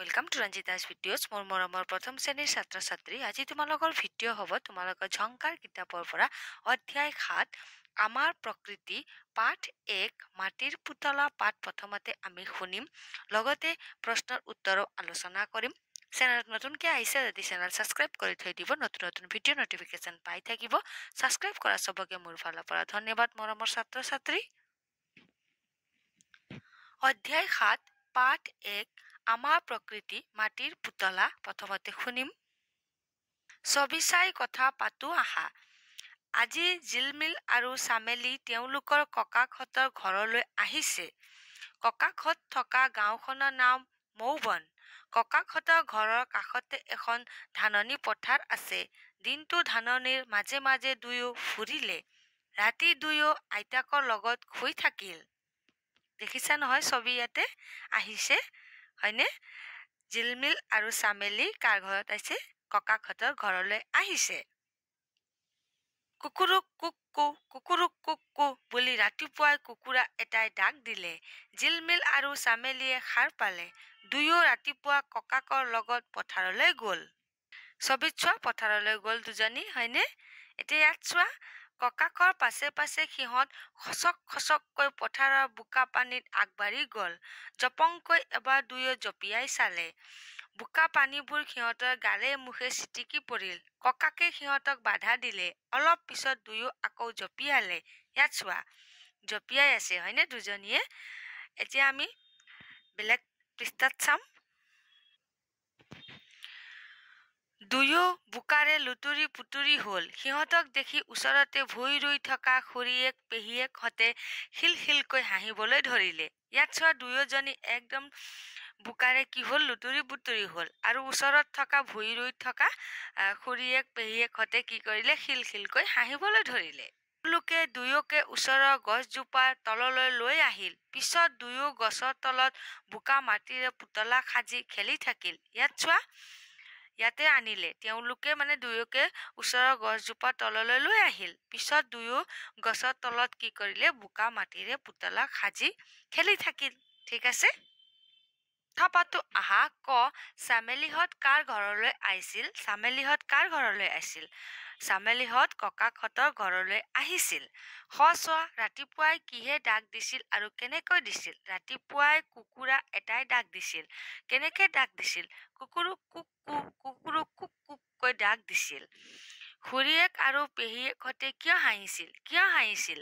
welcome to Ranjit Das videos মোৰ মৰমৰ প্ৰথম শ্ৰেণীৰ ছাত্ৰ ছাত্ৰী আজি তোমালোকৰ ভিডিঅ' হ'ব তোমালোকৰ ঝংকাৰ কিতাপৰ পৰা অধ্যায় সাত আমাৰ প্ৰকৃতি পাঠ এক মাটিৰ পুতলা পাঠ প্ৰথমতে আমি শুনিম লগতে প্ৰশ্নৰ উত্তৰো আলোচনা কৰিম চেনেলত নতুনকৈ আহিছে যদি চেনেল ছাবস্ক্ৰাইব কৰি থৈ দিব নতুন নতুন ভিডিঅ' নটিফিকেশ্যন পাই থাকিব ছাবস্ক্ৰাইব কৰা চবকে মোৰ ফালৰ পৰা ধন্যবাদ মৰমৰ ছাত্ৰ ছাত্ৰী অধ্যায় সাত পাঠ এক আমাৰ প্ৰকৃতি মাটিৰ পুতলা প্ৰথমতে শুনিম ছবিচাই কথা পাতো আহা আজি জিলমিল আৰু চামেলি তেওঁলোকৰ ককাকহঁতৰ ঘৰলৈ আহিছে ককাকহঁত থকা গাঁওখনৰ নাম মৌবন ককাকহঁতৰ ঘৰৰ কাষতে এখন ধাননি পথাৰ আছে দিনটো ধাননিৰ মাজে মাজে দুয়ো ফুৰিলে ৰাতি দুয়ো আইতাকৰ লগত শুই থাকিল দেখিছা নহয় ছবি ইয়াতে আহিছে হয়নে জিলমিল আৰু চামেলি কাৰ ঘৰত আছে ককাকহঁতৰ ঘৰলৈ আহিছে কুকুৰুক কুক কু কুকুৰুক কুক কু বুলি ৰাতিপুৱাই কুকুৰা এটাই ডাক দিলে জিলমিল আৰু চামেলিয়ে সাৰ পালে দুয়ো ৰাতিপুৱা ককাকৰ লগত পথাৰলৈ গ'ল ছবিত চোৱা পথাৰলৈ গ'ল দুজনী হয়নে এতিয়া ইয়াত চোৱা ককাকৰ পাছে পাছে সিহঁত খচক খচককৈ পথাৰৰ বোকা পানীত আগবাঢ়ি গ'ল জপংকৈ এবাৰ দুয়ো জঁপিয়াই চালে বোকা পানীবোৰ সিহঁতৰ গালে মুখে চিটিকি পৰিল ককাকে সিহঁতক বাধা দিলে অলপ পিছত দুয়ো আকৌ জঁপিয়ালে ইয়াত চোৱা জঁপিয়াই আছে হয়নে দুজনীয়ে এতিয়া আমি বেলেগ পৃষ্ঠাত চাম দুয়ো বোকাৰে লুতুৰি পুতুৰি হ'ল সিহঁতক দেখি ওচৰতে ভূই ৰুই থকা খুৰীয়েক পেহীয়েকহঁতে শিলকৈ হাঁহিবলৈ ধৰিলে ইয়াত চোৱা দুয়োজনী একদম বোকাৰে কি হ'ল লুতুৰি পুতুৰি হ'ল আৰু ওচৰত থকা ভূই ৰুই থকা খুৰীয়েক পেহীয়েকহঁতে কি কৰিলে শিল শিলকৈ হাঁহিবলৈ ধৰিলে লোকে দুয়োকে ওচৰৰ গছজোপাৰ তললৈ লৈ আহিল পিছত দুয়ো গছৰ তলত বোকা মাটিৰে পুতলা সাজি খেলি থাকিল ইয়াত চোৱা ইয়াতে আনিলে তেওঁলোকে মানে দুয়োকে ওচৰৰ গছজোপাৰ তললৈ লৈ আহিল পিছত দুয়ো গছৰ তলত কি কৰিলে বোকা মাটিৰে পুতলাক সাজি খেলি থাকিল ঠিক আছে কথাপাতো আহা ক চামেলিহঁত কাৰ ঘৰলৈ আহিছিল চামেলিহঁত কাৰ ঘৰলৈ আহিছিল চামেলিহঁত ককাকহঁতৰ ঘৰলৈ আহিছিল স চোৱা ৰাতিপুৱাই কিহে ডাক দিছিল আৰু কেনেকৈ দিছিল ৰাতিপুৱাই কুকুৰা এটাই ডাক দিছিল কেনেকৈ ডাক দিছিল কুকুৰো কুক কুক কুকুৰো কুক কুককৈ ডাক দিছিল খুৰীয়েক আৰু পেহীয়েক সতে কিয় হাঁহিছিল কিয় হাঁহিছিল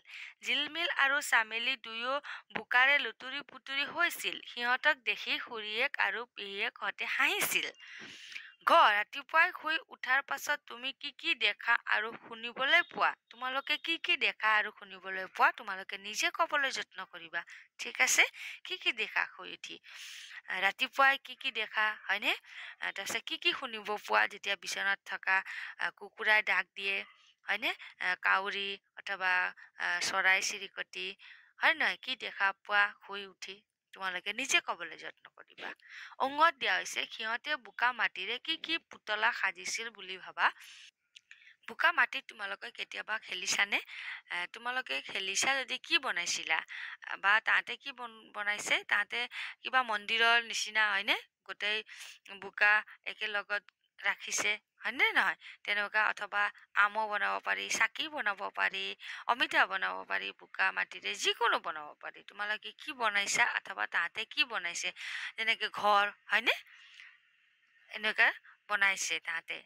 জিলমিল আৰু চামেলি দুয়ো বোকাৰে লুতুৰি পুতুৰি হৈছিল সিহঁতক দেখি খুৰীয়েক আৰু পেহীয়েক সতে হাঁহিছিল দীৰ্ঘ ৰাতিপুৱাই শুই উঠাৰ পাছত তুমি কি কি দেখা আৰু শুনিবলৈ পোৱা তোমালোকে কি কি দেখা আৰু শুনিবলৈ পোৱা তোমালোকে নিজে ক'বলৈ যত্ন কৰিবা ঠিক আছে কি কি দেখা শুই উঠি ৰাতিপুৱাই কি কি দেখা হয়নে তাৰপিছত কি কি শুনিব পোৱা যেতিয়া বিচনাত থকা কুকুৰাই ডাক দিয়ে হয়নে কাউৰী অথবা চৰাই চিৰিকটি হয় নহয় কি দেখা পোৱা শুই উঠি তোমালোকে নিজে কবলৈ যত্ন কৰিবা অংগত দিয়া হৈছে সিহঁতে বোকা মাটিৰে কি কি পুতলা সাজিছিল বুলি ভাবা বোকা মাটিত তোমালোকে কেতিয়াবা খেলিছানে তোমালোকে খেলিছা যদি কি বনাইছিলা বা তাহাঁতে কি বনাইছে তাহাঁতে কিবা মন্দিৰৰ নিচিনা হয়নে গোটেই বোকা একেলগত ৰাখিছে হয়নে নহয় তেনেকুৱা অথবা আমো বনাব পাৰি চাকি বনাব পাৰি অমিতা বনাব পাৰি বোকা মাটিৰে যিকোনো বনাব পাৰি তোমালোকে কি বনাইছা অথবা তাহাঁতে কি বনাইছে যেনেকৈ ঘৰ হয়নে এনেকুৱা বনাইছে তাহাঁতে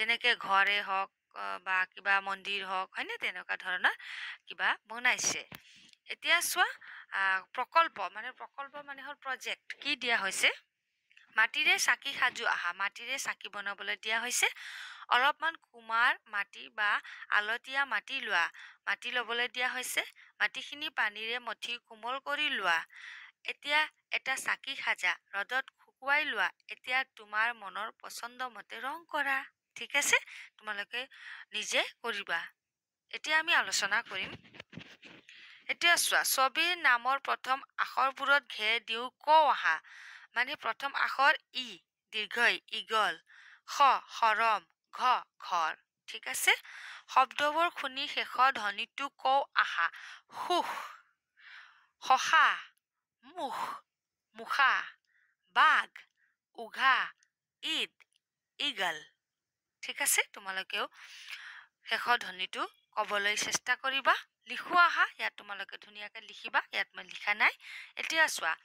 যেনেকৈ ঘৰে হওক বা কিবা মন্দিৰ হওক হয়নে তেনেকুৱা ধৰণৰ কিবা বনাইছে এতিয়া চোৱা প্ৰকল্প মানে প্ৰকল্প মানে হ'ল প্ৰজেক্ট কি দিয়া হৈছে মাটিৰে চাকি সাজু আহা মাটিৰে চাকি বনাবলৈ দিয়া হৈছে অলপমান কুমাৰ মাটি বা আলতীয়া মাটি লোৱা মাটি ল'বলৈ দিয়া হৈছে মাটিখিনি পানীৰে মঠি কোমল কৰি লোৱা এতিয়া এটা চাকি সাজা ৰ'দত শুকুৱাই লোৱা এতিয়া তোমাৰ মনৰ পচন্দ মতে ৰং কৰা ঠিক আছে তোমালোকে নিজে কৰিবা এতিয়া আমি আলোচনা কৰিম এতিয়া চোৱা ছবিৰ নামৰ প্ৰথম আখৰবোৰত ঘেৰ দিওঁ ক আহা মানে প্ৰথম আখৰ ই দীৰ্ঘই ইগল স সৰম ঘ ঘৰ ঠিক আছে শব্দবোৰ শুনি শেষৰ ধ্বনিটো কওঁ আহা সুখ সহা মুখ মুখা বাঘ উঘা ঈদ ইগল ঠিক আছে তোমালোকেও শেষৰ ধ্বনিটো ক'বলৈ চেষ্টা কৰিবা লিখো আহা ইয়াত তোমালোকে ধুনীয়াকে লিখিবা ইয়াত মই লিখা নাই এতিয়া চোৱা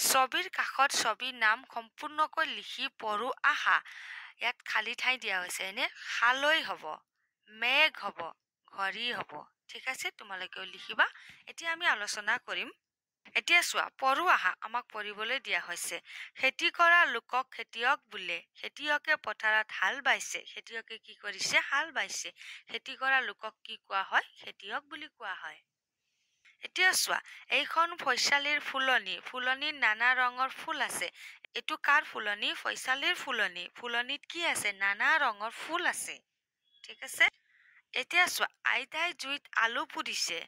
ছবিৰ কাষত ছবিৰ নাম সম্পূৰ্ণকৈ লিখি পঢ়ো আহা ইয়াত খালী ঠাই দিয়া হৈছে এনে খালৈ হ'ব মেঘ হ'ব ঘড়ী হ'ব ঠিক আছে তোমালোকেও লিখিবা এতিয়া আমি আলোচনা কৰিম এতিয়া চোৱা পঢ়ো আহা আমাক পঢ়িবলৈ দিয়া হৈছে খেতি কৰা লোকক খেতিয়ক বোলে খেতিয়কে পথাৰত হাল বাইছে খেতিয়কে কি কৰিছে হাল বাইছে খেতি কৰা লোকক কি কোৱা হয় খেতিয়ক বুলি কোৱা হয় এতিয়া চোৱা এইখন ফৈচালীৰ ফুলনি ফুলনিত নানা ৰঙৰ ফুল আছে এইটো কাৰ ফুলনি ফৈচালীৰ ফুলনি ফুলনিত কি আছে নানা ৰঙৰ ফুল আছে ঠিক আছে এতিয়া চোৱা আইতাই জুইত আলু পুৰিছে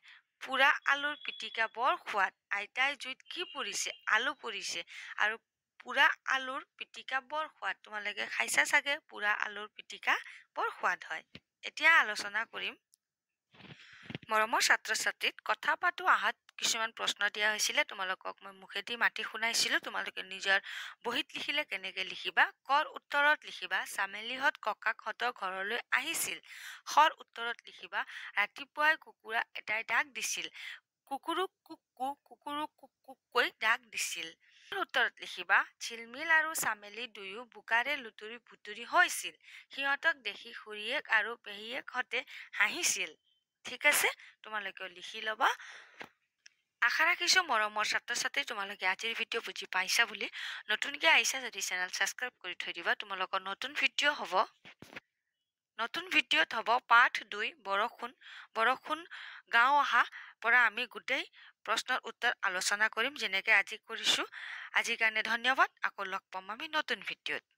পোৰা আলুৰ পিটিকা বৰ সোৱাদ আইতাই জুইত কি পুৰিছে আলু পুৰিছে আৰু পোৰা আলুৰ পিটিকা বৰ সোৱাদ তোমালোকে খাইছা চাগে পোৰা আলুৰ পিটিকা বৰ সোৱাদ হয় এতিয়া আলোচনা কৰিম মৰমৰ ছাত্ৰ ছাত্ৰীত কথা পাতো আহাত কিছুমান প্ৰশ্ন দিয়া হৈছিলে তোমালোকক মই মুখেদি মাতি শুনাইছিলো তোমালোকে নিজৰ বহীত লিখিলে কেনেকে লিখিবা কৰ উত্তৰত লিখিবা চামেলিহঁত ককাকহঁতৰ ঘৰলৈ আহিছিল শৰ উত্তৰত লিখিবা ৰাতিপুৱাই কুকুৰা এটাই ডাক দিছিল কুকুৰুক কুক কু কুকুৰুক কুক কুক কৈ ডাক দিছিল উত্তৰত লিখিবা ঝিলমিল আৰু চামেলি দুয়ো বোকাৰে লুতুৰি ভুতুৰি হৈছিল সিহঁতক দেখি খুৰীয়েক আৰু পেহীয়েকহঁতে হাঁহিছিল ঠিক আছে তোমালোকে লিখি ল'বা আশা ৰাখিছো মৰমৰ ছাত্ৰ ছাত্ৰী তোমালোকে আজিৰ ভিডিঅ' বুজি পাইছা বুলি নতুনকৈ আহিছা যদি চেনেল ছাবস্ক্ৰাইব কৰি থৈ দিবা তোমালোকৰ নতুন ভিডিঅ' হ'ব নতুন ভিডিঅ'ত হ'ব পাঠ দুই বৰষুণ বৰষুণ গাঁও অহা পৰা আমি গোটেই প্ৰশ্নৰ উত্তৰ আলোচনা কৰিম যেনেকৈ আজি কৰিছোঁ আজিৰ কাৰণে ধন্যবাদ আকৌ লগ পাম আমি নতুন ভিডিঅ'ত